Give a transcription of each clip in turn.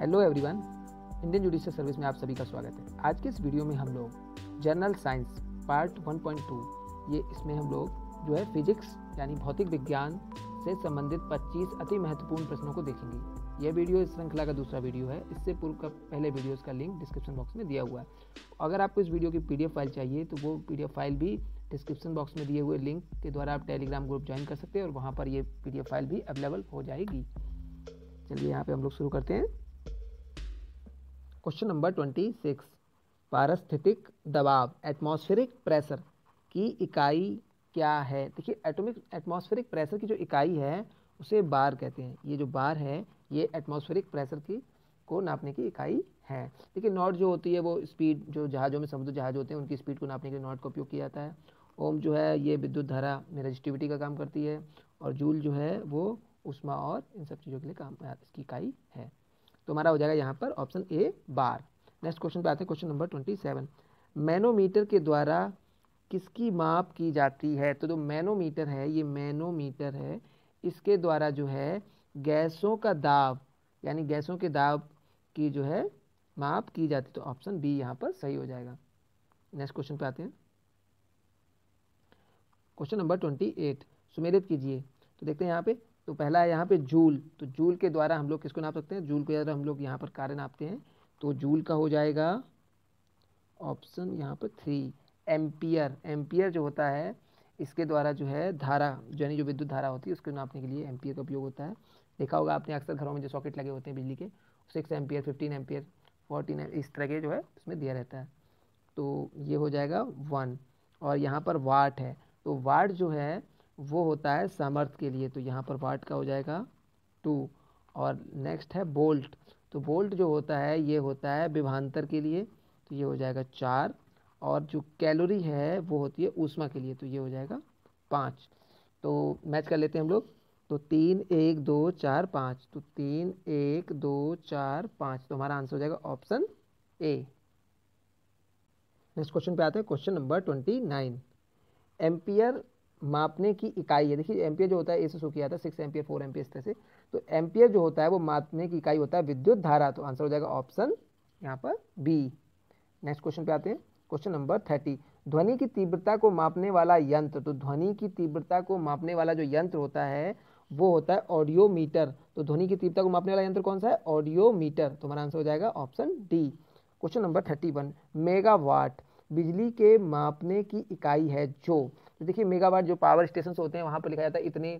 hello everyone Indian judicial service में आप सभी का स्वागत है आज के इस वीडियो में हम लोग जर्नल साइंस पार्ट 1.2 ये इसमें हम लोग जो है फिजिक्स यानी भौतिक विज्ञान से संबंधित 25 अति महत्वपूर्ण प्रश्नों को देखेंगे यह वीडियो इस श्रृंखला का दूसरा वीडियो है इससे पूर्व का पहले वीडियोज का लिंक डिस्क्रिप्शन बॉक्स में दिया हुआ है अगर आपको इस वीडियो की पी फाइल चाहिए तो वो पी फाइल भी डिस्क्रिप्शन बॉक्स में दिए हुए लिंक के द्वारा आप टेलीग्राम ग्रुप ज्वाइन कर सकते हैं और वहाँ पर ये पी फाइल भी अवेलेबल हो जाएगी चलिए यहाँ पर हम लोग शुरू करते हैं क्वेश्चन नंबर ट्वेंटी सिक्स पारस्थितिक दबाव एटमॉस्फेरिक प्रेशर की इकाई क्या है देखिए एटॉमिक एटमॉस्फेरिक प्रेशर की जो इकाई है उसे बार कहते हैं ये जो बार है ये एटमॉस्फेरिक प्रेशर की को नापने की इकाई है देखिए नॉट जो होती है वो स्पीड जो जहाज़ों में समुद्र जहाज होते हैं उनकी स्पीड को नापने के लिए नॉट का उपयोग किया जाता है ओम जो है ये विद्युत धारा में रजिस्टिविटी का काम करती है और जूल जो है वो उष्मा और इन सब चीज़ों के लिए काम इसकी इकाई है तो हमारा हो जाएगा यहाँ पर ऑप्शन ए बार नेक्स्ट क्वेश्चन पे आते हैं question number twenty seven manometer के द्वारा किसकी माप की जाती है तो जो मैनोमीटर है ये मैनोमीटर है इसके द्वारा जो है गैसों का दाब यानी गैसों के दाब की जो है माप की जाती तो ऑप्शन बी यहाँ पर सही हो जाएगा नेक्स्ट क्वेश्चन पे आते हैं क्वेश्चन नंबर ट्वेंटी एट सुमेरित कीजिए तो देखते हैं यहाँ पे तो पहला है यहाँ पे जूल तो जूल के द्वारा हम लोग किसको नाप सकते हैं जूल के द्वारा हम लोग यहाँ पर कार्य नापते हैं तो जूल का हो जाएगा ऑप्शन यहाँ पर थ्री एम्पियर एम्पियर जो होता है इसके द्वारा जो है धारा यानी जो विद्युत धारा होती है उसको नापने के लिए एम्पियर का उपयोग होता है देखा होगा आपने अक्सर घरों में जो सॉकेट लगे होते हैं बिजली के six ampere fifteen ampere fourteen इस तरह के जो है इसमें दिया रहता है तो ये हो जाएगा वन और यहाँ पर वाट है तो वाट जो है वो होता है सामर्थ के लिए तो यहाँ पर वाट का हो जाएगा टू और नेक्स्ट है बोल्ट तो बोल्ट जो होता है ये होता है विभांतर के लिए तो ये हो जाएगा चार और जो कैलोरी है वो होती है ऊष्मा के लिए तो ये हो जाएगा पाँच तो मैच कर लेते हैं हम लोग तो तीन एक दो चार पाँच तो तीन एक दो चार पाँच तो हमारा आंसर हो जाएगा ऑप्शन ए नेक्स्ट क्वेश्चन पे आते हैं question number twenty nine ampere मापने की इकाई है देखिए एम्पियर जो होता है ए से शो किया था सिक्स एम्पियर फोर एम्पियर इस तरह से तो एम्पियर जो होता है वो मापने की इकाई होता है विद्युत धारा तो आंसर हो जाएगा ऑप्शन यहाँ पर बी नेक्स्ट क्वेश्चन पे आते हैं क्वेश्चन नंबर थर्टी ध्वनि की तीव्रता को मापने वाला यंत्र तो ध्वनि की तीव्रता को मापने वाला जो यंत्र होता है वो होता है ऑडियो मीटर तो ध्वनि की तीव्रता को मापने वाला यंत्र कौन सा है ऑडियो मीटर तो हमारा आंसर हो जाएगा option D question number thirty one megawatt बिजली के मापने की इकाई है जो तो देखिए मेगावाट जो पावर स्टेशन होते हैं वहाँ पर लिखा जाता है इतने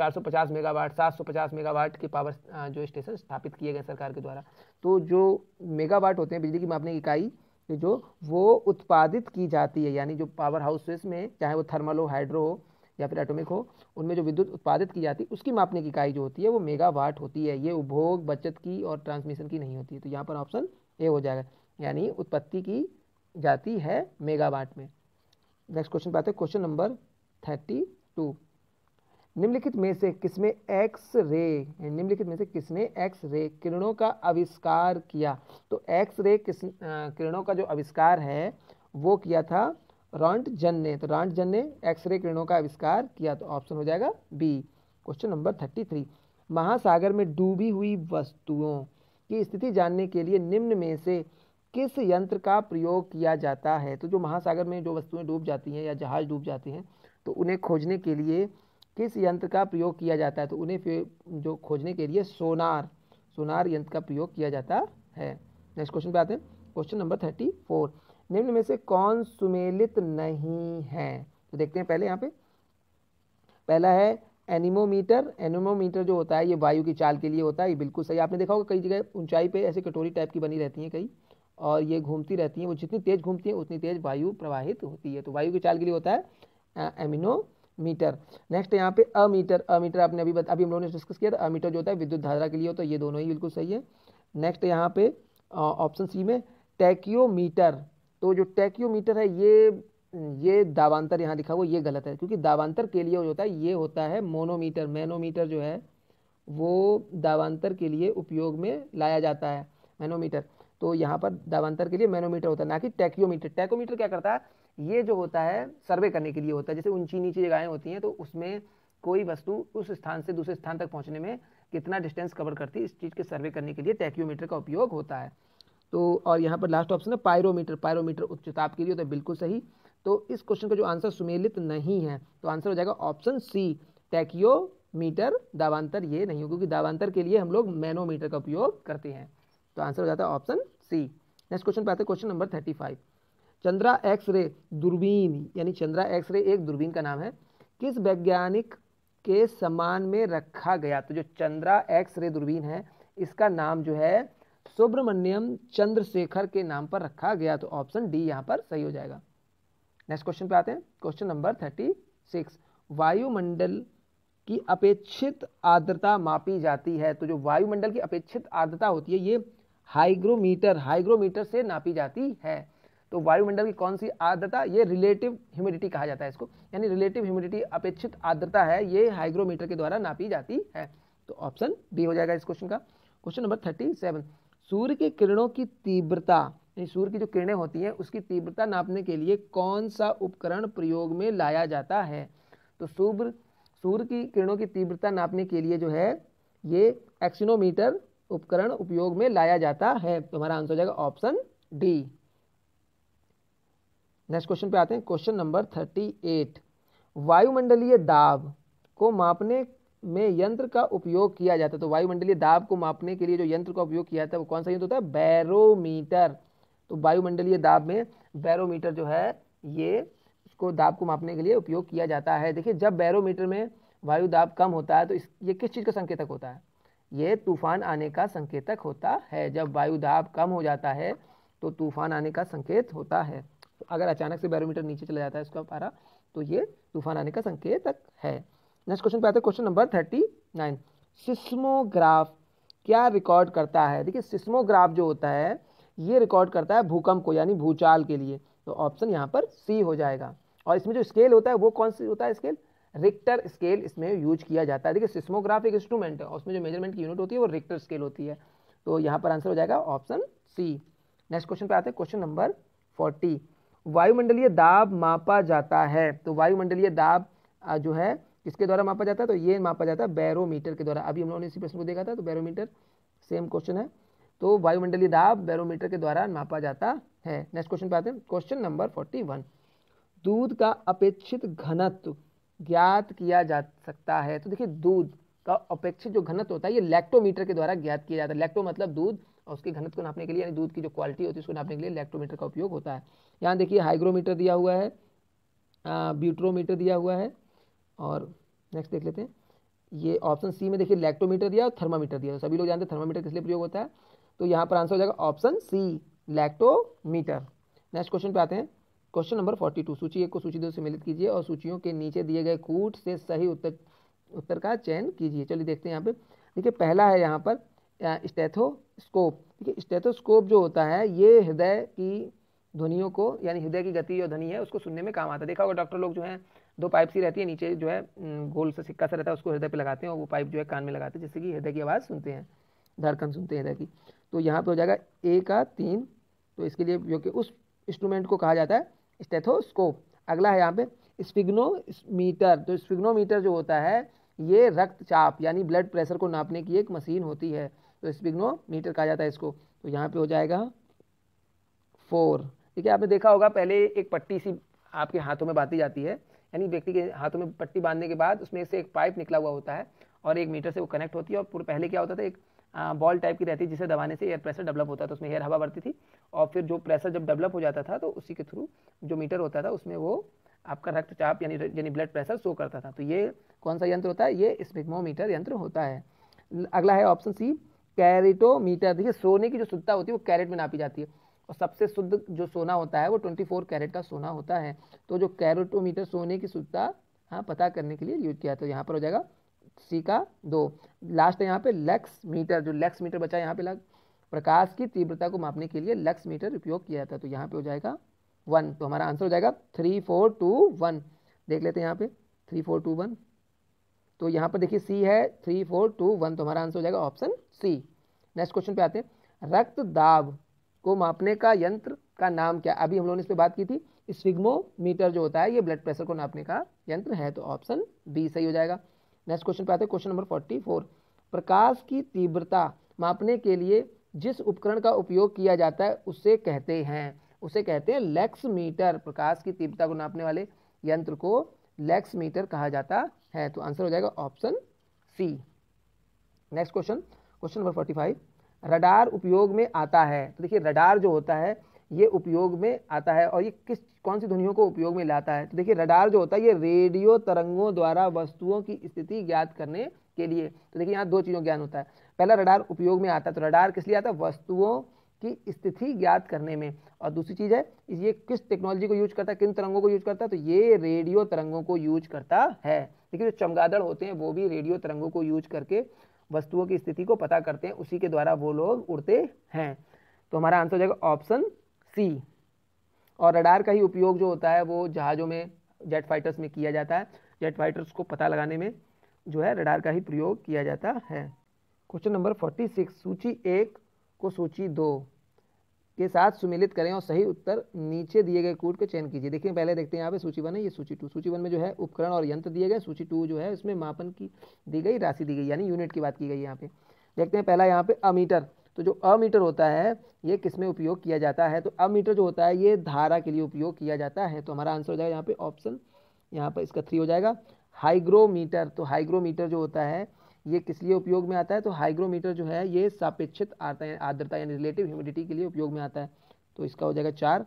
450 मेगावाट 750 मेगावाट के पावर जो स्टेशन स्थापित किए गए सरकार के द्वारा तो जो मेगावाट होते हैं बिजली की मापने की इकाई जो वो उत्पादित की जाती है यानी जो पावर हाउसेस में चाहे वो थर्मल हो हाइड्रो हो या फिर एटोमिक हो उनमें जो विद्युत उत्पादित की जाती है उसकी मापने की इकाई जो होती है वो मेगावाट होती है ये उपभोग बचत की और ट्रांसमिशन की नहीं होती है तो यहाँ पर ऑप्शन ए हो जाएगा यानी उत्पत्ति की जाती है मेगावाट में नेक्स्ट क्वेश्चन पे आते हैं क्वेश्चन नंबर थर्टी टू निम्नलिखित में से किसमें एक्स रे निम्नलिखित में से किसने एक्स रे किरणों का आविष्कार किया तो एक्स रे किस किरणों का जो आविष्कार है वो किया था रॉन्ट जन ने तो रॉन्ट जन ने एक्स रे किरणों का आविष्कार किया तो ऑप्शन हो जाएगा B question number thirty three महासागर में डूबी हुई वस्तुओं की स्थिति जानने के लिए निम्न में से किस यंत्र का प्रयोग किया जाता है तो जो महासागर में जो वस्तुएं डूब जाती हैं या जहाज डूब जाते हैं तो उन्हें खोजने के लिए किस यंत्र का प्रयोग किया जाता है तो उन्हें जो खोजने के लिए सोनार सोनार यंत्र का प्रयोग किया जाता है नेक्स्ट क्वेश्चन पे आते हैं क्वेश्चन नंबर थर्टी फोर निम्न में से कौन सुमेलित नहीं है तो देखते हैं पहले यहाँ पे पहला है एनिमोमीटर एनिमोमीटर जो होता है ये वायु की चाल के लिए होता है ये बिल्कुल सही आपने देखा होगा कई जगह ऊंचाई पे ऐसे कटोरी टाइप की बनी रहती हैं कई और ये घूमती रहती हैं वो जितनी तेज़ घूमती हैं उतनी तेज़ वायु प्रवाहित होती है तो वायु की चाल के लिए होता है एमिनो मीटर नेक्स्ट यहाँ पे अमीटर अमीटर आपने अभी बता अभी हम लोगों ने डिस्कस किया था अमीटर जो होता है विद्युत धारा के लिए होता है ये दोनों ही बिल्कुल सही है नेक्स्ट यहाँ पे ऑप्शन सी में टैक्योमीटर तो जो टैक्योमीटर है ये ये दावांतर यहाँ लिखा हुआ ये गलत है क्योंकि दावांतर के लिए जो होता है ये होता है मोनोमीटर मैनोमीटर जो है वो दावांतर के लिए उपयोग में लाया जाता है मैनोमीटर तो यहाँ पर दावांतर के लिए मैनोमीटर होता है ना कि टैक्योमीटर टैकोमीटर क्या करता है ये जो होता है सर्वे करने के लिए होता है जैसे ऊंची नीची जगहें होती हैं तो उसमें कोई वस्तु उस स्थान से दूसरे स्थान तक पहुँचने में कितना डिस्टेंस कवर करती है इस चीज़ के सर्वे करने के लिए टैक्योमीटर का उपयोग होता है तो और यहाँ पर लास्ट ऑप्शन है पायरोमीटर पायरोमीटर उच्च ताप के लिए तो बिल्कुल सही तो इस क्वेश्चन का जो आंसर सुमेलित नहीं है तो आंसर हो जाएगा ऑप्शन सी टैक्योमीटर दावांतर ये नहीं हो क्योंकि दावांतर के लिए हम लोग मैनोमीटर का उपयोग करते हैं तो आंसर हो जाता है ऑप्शन सी नेक्स्ट क्वेश्चन पे आते हैं question number thirty five Chandra X ray दूरबीन यानी चंद्रा एक्स रे एक दूरबीन का नाम है किस वैज्ञानिक के समान में रखा गया तो जो चंद्रा एक्स रे दूरबीन है इसका नाम जो है सुब्रमण्यम चंद्रशेखर के नाम पर रखा गया तो ऑप्शन डी यहाँ पर सही हो जाएगा नेक्स्ट क्वेश्चन पे आते हैं क्वेश्चन नंबर थर्टी सिक्स वायुमंडल की अपेक्षित आर्द्रता मापी जाती है तो जो वायुमंडल की अपेक्षित आर्द्रता होती है ये हाइग्रोमीटर हाइग्रोमीटर से नापी जाती है तो वायुमंडल की कौन सी आर्द्रता ये रिलेटिव ह्यूमिडिटी कहा जाता है इसको यानी रिलेटिव ह्यूमिडिटी अपेक्षित आर्द्रता है ये हाइग्रोमीटर के द्वारा नापी जाती है तो ऑप्शन बी हो जाएगा इस क्वेश्चन का क्वेश्चन नंबर थर्टी सेवन सूर्य के किरणों की तीव्रता यानी सूर्य की जो किरणें होती हैं उसकी तीव्रता नापने के लिए कौन सा उपकरण प्रयोग में लाया जाता है तो सूर्य सूर्य की किरणों की तीव्रता नापने के लिए जो है ये एक्सिनोमीटर उपकरण उपयोग में लाया जाता है तो हमारा आंसर हो जाएगा ऑप्शन डी नेक्स्ट क्वेश्चन पे आते हैं क्वेश्चन नंबर थर्टी एट वायुमंडलीय दाब को मापने में यंत्र का उपयोग किया जाता है तो वायुमंडलीय दाब को मापने के लिए जो यंत्र का उपयोग किया जाता है वो कौन सा यंत्र होता है बैरोमीटर तो वायुमंडलीय दाब में बैरोमीटर जो है ये उसको दाब को मापने के लिए उपयोग किया जाता है देखिए जब बैरोमीटर में वायु दाब कम होता है तो इस ये किस चीज़ का संकेतक होता है ये तूफान आने का संकेतक होता है जब वायु दाब कम हो जाता है तो तूफान आने का संकेत होता है तो अगर अचानक से बैरोमीटर नीचे चला जाता है इसका पारा तो ये तूफान आने का संकेतक है नेक्स्ट क्वेश्चन पे आते हैं question number thirty nine seismograph क्या रिकॉर्ड करता है देखिए सिस्मोग्राफ जो होता है ये रिकॉर्ड करता है भूकंप को यानी भूचाल के लिए तो ऑप्शन यहाँ पर सी हो जाएगा और इसमें जो स्केल होता है वो कौन सी होता है स्केल रिक्टर स्केल इसमें यूज किया जाता है देखिए सिस्मोग्राफिक इंस्ट्रूमेंट है उसमें जो मेजरमेंट की यूनिट होती है वो रिक्टर स्केल होती है तो यहाँ पर आंसर हो जाएगा ऑप्शन सी नेक्स्ट क्वेश्चन पे आते हैं क्वेश्चन नंबर फोर्टी वायुमंडलीय दाब मापा जाता है तो वायुमंडलीय दाब जो है किसके द्वारा मापा जाता है तो ये मापा जाता है बैरोमीटर के द्वारा अभी हम लोगों ने इसी प्रश्न को देखा था तो बैरोमीटर सेम क्वेश्चन है तो वायुमंडलीय दाब बैरोमीटर के द्वारा मापा जाता है नेक्स्ट क्वेश्चन पे आते हैं क्वेश्चन नंबर फोर्टी वन दूध का अपेक्षित घनत्व ज्ञात किया जा सकता है तो देखिए दूध का अपेक्षित जो घनत्व होता है ये लैक्टोमीटर के द्वारा ज्ञात किया जाता है लैक्टो मतलब दूध और उसके घनत्व को नापने के लिए यानी दूध की जो क्वालिटी होती है उसको नापने के लिए लैक्टोमीटर का उपयोग होता है यहाँ देखिए हाइग्रोमीटर दिया हुआ है ब्यूट्रोमीटर दिया हुआ है और नेक्स्ट देख लेते हैं ये ऑप्शन सी में देखिए लैक्टोमीटर दिया और थर्मामीटर दिया तो सभी लोग जानते हैं थर्मामीटर किस लिए प्रयोग होता है तो यहाँ पर आंसर हो जाएगा option C lactometer next question पे आते हैं क्वेश्चन नंबर फोर्टी टू सूची एक को सूची दो से मिलित कीजिए और सूचियों के नीचे दिए गए कूट से सही उत्तर उत्तर का चयन कीजिए चलिए देखते हैं यहाँ पे देखिए पहला है यहाँ पर स्टेथोस्कोप देखिए स्टेथोस्कोप जो होता है ये हृदय की ध्वनियों को यानी हृदय की गति और ध्वनि है उसको सुनने में काम आता है देखा होगा डॉक्टर लोग जो है दो पाइप सी रहती है नीचे जो है गोल से सिक्का सा रहता है उसको हृदय पे लगाते हैं और वो पाइप जो है कान में लगाते हैं जिससे कि हृदय की आवाज़ सुनते हैं धड़कन सुनते हैं हृदय की तो यहाँ पर हो जाएगा ए का तीन तो इसके लिए जो कि उस इंस्ट्रूमेंट को कहा जाता है स्टेथोस्कोप अगला है यहाँ पे स्पिग्नोमीटर तो स्पिग्नोमीटर जो होता है ये रक्तचाप यानी ब्लड प्रेशर को नापने की एक मशीन होती है तो स्पिग्नोमीटर कहा जाता है इसको तो यहाँ पे हो जाएगा फोर ठीक है आपने देखा होगा पहले एक पट्टी सी आपके हाथों में बांधी जाती है यानी व्यक्ति के हाथों में पट्टी बांधने के बाद उसमें से एक पाइप निकला हुआ होता है और एक मीटर से वो कनेक्ट होती है और पूर्व पहले क्या होता था एक बॉल टाइप की रहती है जिसे दबाने से एयर प्रेशर डेवलप होता था तो उसमें एयर हवा बढ़ती थी और फिर जो प्रेशर जब डेवलप हो जाता था तो उसी के थ्रू जो मीटर होता था उसमें वो आपका रक्तचाप यानी यानी ब्लड प्रेशर शो करता था तो ये कौन सा यंत्र होता है ये स्पिग्मोमीटर यंत्र होता है अगला है ऑप्शन सी कैरेटोमीटर देखिए सोने की जो शुद्धता होती है वो कैरेट में नापी जाती है और सबसे शुद्ध जो सोना होता है वो 24 कैरेट का सोना होता है तो जो कैरेटोमीटर सोने की शुद्धता हाँ पता करने के लिए यूज किया तो यहाँ पर हो जाएगा सी का दो लास्ट है यहाँ पे लेक्स मीटर जो लेक्स मीटर बचा है यहाँ पे लग प्रकाश की तीव्रता को मापने के लिए लेक्स मीटर उपयोग किया जाता है तो यहाँ पे हो जाएगा वन तो हमारा आंसर हो जाएगा थ्री फोर टू वन देख लेते हैं यहाँ पे थ्री फोर टू वन तो यहाँ पर देखिए सी है थ्री फोर टू वन तो हमारा आंसर हो जाएगा ऑप्शन सी नेक्स्ट क्वेश्चन पे आते हैं रक्त दाब को मापने का यंत्र का नाम क्या अभी हम लोगों ने इस पर बात की थी स्विग्मोमीटर जो होता है ये ब्लड प्रेशर को नापने का यंत्र है तो ऑप्शन बी सही हो जाएगा नेक्स्ट क्वेश्चन पे आते हैं क्वेश्चन नंबर फोर्टी फोर प्रकाश की तीव्रता मापने के लिए जिस उपकरण का उपयोग किया जाता है उसे कहते हैं उसे कहते हैं लेक्स मीटर प्रकाश की तीव्रता को नापने वाले यंत्र को लेक्स मीटर कहा जाता है तो आंसर हो जाएगा option C next question question number forty five radar उपयोग में आता है तो देखिए रडार जो होता है ये उपयोग में आता है और ये किस कौन सी ध्वनियों को उपयोग में लाता है तो देखिए रडार जो होता है ये रेडियो तरंगों द्वारा वस्तुओं की स्थिति ज्ञात करने के लिए तो देखिए यहाँ दो चीज़ों ज्ञान होता है पहला रडार उपयोग में आता है तो रडार किस लिए आता है वस्तुओं की स्थिति ज्ञात करने में और दूसरी चीज़ है ये किस टेक्नोलॉजी को यूज करता है किन तरंगों को यूज करता है तो ये रेडियो तरंगों को यूज करता है देखिए जो चमगादड़ होते हैं वो भी रेडियो तरंगों को यूज करके वस्तुओं की स्थिति को पता करते हैं उसी के द्वारा वो लोग उड़ते हैं तो हमारा आंसर हो जाएगा ऑप्शन सी और रडार का ही उपयोग जो होता है वो जहाज़ों में जेट फाइटर्स में किया जाता है जेट फाइटर्स को पता लगाने में जो है रडार का ही प्रयोग किया जाता है क्वेश्चन नंबर फोर्टी सिक्स सूची एक को सूची दो के साथ सुमिलित करें और सही उत्तर नीचे दिए गए कूट के चयन कीजिए देखिए पहले देखते हैं यहाँ पे सूची वन है ये सूची टू सूची वन में जो है उपकरण और यंत्र दिए गए सूची टू जो है इसमें मापन की दी गई राशि दी गई यानी यूनिट की बात की गई यहाँ पे देखते हैं पहला यहाँ पे अमीटर तो जो अमीटर होता है ये किस में उपयोग किया जाता है तो अमीटर जो होता है ये धारा के लिए उपयोग किया जाता है तो हमारा आंसर हो जाएगा यहाँ पे ऑप्शन यहाँ पर इसका थ्री हो जाएगा हाइग्रोमीटर तो हाइग्रोमीटर जो होता है ये किस लिए उपयोग में आता है तो हाइग्रोमीटर जो है ये सापेक्षित आर्द्रता यानी रिलेटिव ह्यूमिडिटी के लिए उपयोग में आता है तो इसका हो जाएगा चार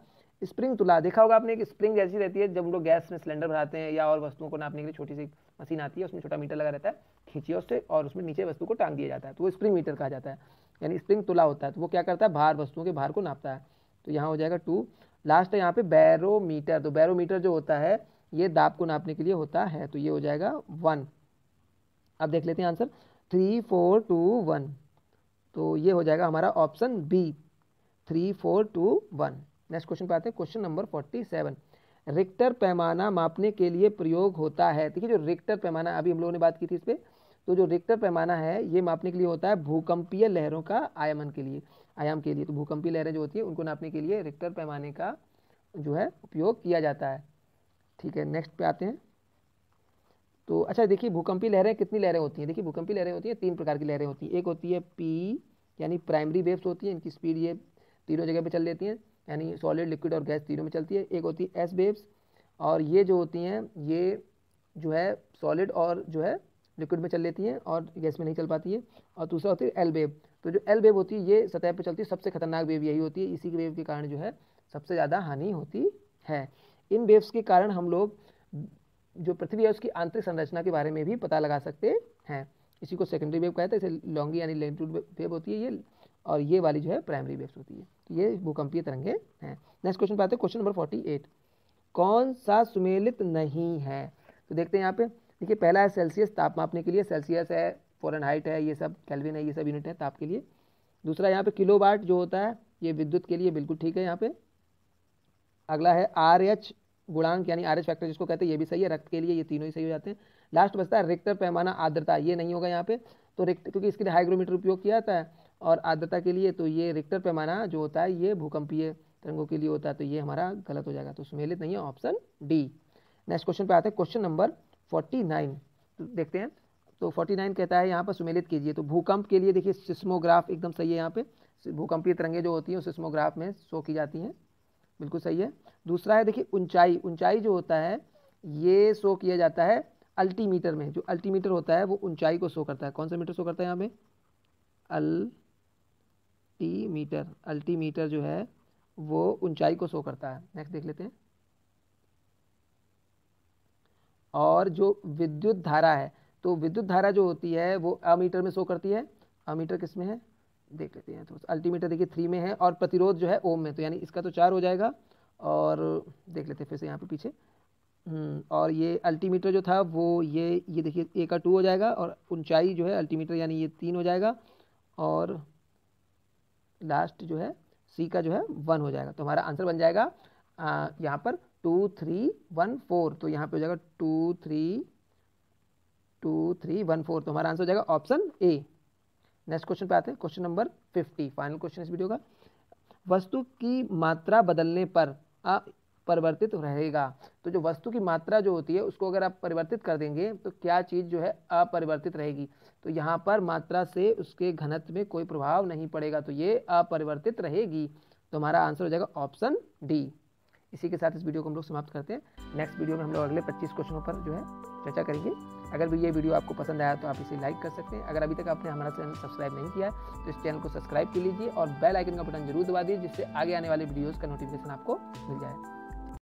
स्प्रिंग तुला देखा होगा आपने एक स्प्रिंग जैसी रहती है जब हम लोग गैस में सिलेंडर भराते हैं या और वस्तुओं को नापने के लिए छोटी सी मशीन आती है उसमें छोटा मीटर लगा रहता है खींचिए उससे और उसमें नीचे वस्तु को टांग दिया जाता है तो वो स्प्रिंग मीटर कहा जाता है यानी स्प्रिंग तुला होता है तो वो क्या करता है भार वस्तुओं के भार को नापता है तो यहाँ हो जाएगा टू लास्ट है यहाँ पे बैरोमीटर तो बैरोमीटर जो होता है ये दाब को नापने के लिए होता है तो ये हो जाएगा वन अब देख लेते हैं answer three four two one तो ये हो जाएगा हमारा option B three four two one next question पे आते हैं question number forty seven Richter पैमाना मापने के लिए प्रयोग होता है देखिए जो रिक्टर पैमाना अभी हम लोगों ने बात की थी इस पर तो जो रिक्टर पैमाना है ये मापने के लिए होता है भूकंपीय लहरों का आयामन के लिए आयाम के लिए तो भूकंपीय लहरें जो होती है उनको नापने के लिए रिक्टर पैमाने का जो है उपयोग किया जाता है ठीक है नेक्स्ट पे आते हैं तो अच्छा देखिए भूकंपीय लहरें कितनी लहरें होती हैं देखिए भूकंपीय लहरें होती हैं तीन प्रकार की लहरें होती हैं एक होती है पी यानी प्राइमरी वेव्स होती हैं इनकी स्पीड ये तीनों जगह पे चल लेती हैं यानी सॉलिड लिक्विड और गैस तीनों में चलती है एक होती है एस वेव्स और ये जो होती हैं ये जो है सॉलिड और जो है लिक्विड में चल लेती है और गैस में नहीं चल पाती है और दूसरा होती है एल वेव तो जो एल वेव होती है ये सतह पर चलती है सबसे खतरनाक वेव यही होती है इसी के वेव के कारण जो है सबसे ज़्यादा हानि होती है इन वेव्स के कारण हम लोग जो पृथ्वी है उसकी आंतरिक संरचना के बारे में भी पता लगा सकते हैं इसी को सेकेंडरी वेव कहते हैं इसे लॉन्गी यानी लेंटूड वेव होती है ये और ये वाली जो है प्राइमरी वेव्स होती है तो ये भूकंपीय तरंगे हैं नेक्स्ट क्वेश्चन पाते हैं क्वेश्चन नंबर फोर्टी एट कौन सा सुमेलित नहीं है तो देखते हैं यहाँ पर देखिए पहला है सेल्सियस ताप मापने के लिए सेल्सियस है फॉरन हाइट है ये सब कैलविन है ये सब यूनिट है ताप के लिए दूसरा यहाँ पे किलो वाट जो होता है ये विद्युत के लिए बिल्कुल ठीक है यहाँ पे अगला है आर एच गुणांक यानी आर एच फैक्टर जिसको कहते हैं ये भी सही है रक्त के लिए ये तीनों ही सही हो जाते हैं लास्ट बचता है रिक्टर पैमाना आर्द्रता ये नहीं होगा यहाँ पे तो रिक्ट क्योंकि इसके लिए हाइग्रोमीटर उपयोग किया जाता है और आर्द्रता के लिए तो ये रिक्टर पैमाना जो होता है ये भूकंपीय तरंगों के लिए होता है तो ये हमारा गलत हो जाएगा तो सुमेलित नहीं है ऑप्शन डी नेक्स्ट क्वेश्चन पे आते हैं क्वेश्चन नंबर 49 तो देखते हैं तो 49 कहता है यहाँ पर सुमेलित कीजिए तो भूकंप के लिए देखिए सिस्मोग्राफ एकदम सही है यहाँ पे भूकंपीय तरंगे जो होती हैं सिस्मोग्राफ में शो की जाती हैं बिल्कुल सही है दूसरा है देखिए ऊंचाई ऊंचाई जो होता है ये शो किया जाता है अल्टीमीटर में जो अल्टीमीटर होता है वो ऊंचाई को शो करता है कौन सा मीटर शो करता है यहाँ पे अल्टीमीटर अल्टीमीटर जो है वो ऊंचाई को शो करता है नेक्स्ट देख लेते हैं और जो विद्युत धारा है तो विद्युत धारा जो होती है वो अमीटर में शो करती है अमीटर किस में है देख लेते हैं तो अल्टीमीटर देखिए थ्री में है और प्रतिरोध जो है ओम में तो यानी इसका तो चार हो जाएगा और देख लेते हैं फिर से यहाँ पे पीछे हम्म, और ये अल्टीमीटर जो था वो ये ये देखिए ए का टू हो जाएगा और ऊंचाई जो है अल्टीमीटर यानी ये तीन हो जाएगा और लास्ट जो है सी का जो है वन हो जाएगा तो हमारा आंसर बन जाएगा यहाँ पर टू थ्री वन फोर तो यहाँ पे हो जाएगा two three two three one four तो हमारा आंसर हो जाएगा ऑप्शन ए नेक्स्ट क्वेश्चन पे आते हैं question number fifty final question इस वीडियो का वस्तु की मात्रा बदलने पर आ, परिवर्तित रहेगा तो जो वस्तु की मात्रा जो होती है उसको अगर आप परिवर्तित कर देंगे तो क्या चीज़ जो है अपरिवर्तित रहेगी तो यहाँ पर मात्रा से उसके घनत्व में कोई प्रभाव नहीं पड़ेगा तो ये अपरिवर्तित रहेगी तो हमारा आंसर हो जाएगा ऑप्शन डी इसी के साथ इस वीडियो को हम लोग समाप्त करते हैं नेक्स्ट वीडियो में हम लोग अगले 25 क्वेश्चनों पर जो है चर्चा करेंगे अगर भी ये वीडियो आपको पसंद आया तो आप इसे लाइक कर सकते हैं अगर अभी तक आपने हमारा चैनल सब्सक्राइब नहीं किया तो इस चैनल को सब्सक्राइब कर लीजिए और बेल आइकन का बटन जरूर दबा दीजिए जिससे आगे आने वाले वीडियोज़ का नोटिफिकेशन आपको मिल जाए